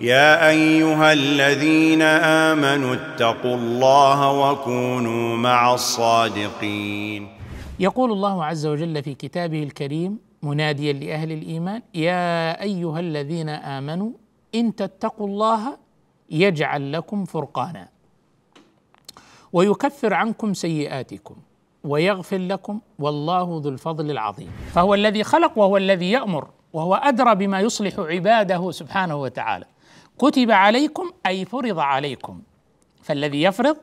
يا ايها الذين امنوا اتقوا الله وكونوا مع الصادقين يقول الله عز وجل في كتابه الكريم مناديا لاهل الايمان يا ايها الذين امنوا ان تتقوا الله يجعل لكم فرقانا ويكفر عنكم سيئاتكم ويغفر لكم والله ذو الفضل العظيم فهو الذي خلق وهو الذي يامر وهو ادرى بما يصلح عباده سبحانه وتعالى كتب عليكم اي فرض عليكم فالذي يفرض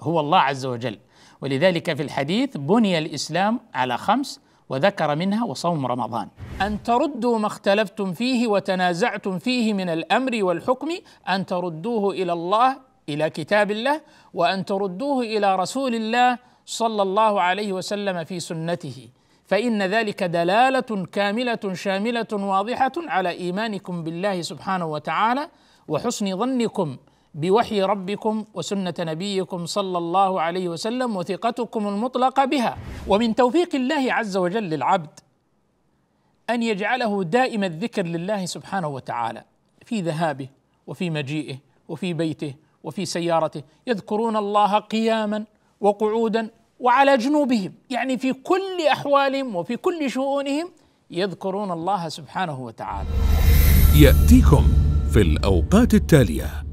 هو الله عز وجل ولذلك في الحديث بني الاسلام على خمس وذكر منها وصوم رمضان ان تردوا ما اختلفتم فيه وتنازعتم فيه من الامر والحكم ان تردوه الى الله الى كتاب الله وان تردوه الى رسول الله صلى الله عليه وسلم في سنته فان ذلك دلاله كامله شامله واضحه على ايمانكم بالله سبحانه وتعالى وحسن ظنكم بوحي ربكم وسنه نبيكم صلى الله عليه وسلم وثقتكم المطلقه بها ومن توفيق الله عز وجل للعبد ان يجعله دائم الذكر لله سبحانه وتعالى في ذهابه وفي مجيئه وفي بيته وفي سيارته يذكرون الله قياما وقعودا وعلى جنوبهم يعني في كل احوالهم وفي كل شؤونهم يذكرون الله سبحانه وتعالى ياتيكم في الاوقات التاليه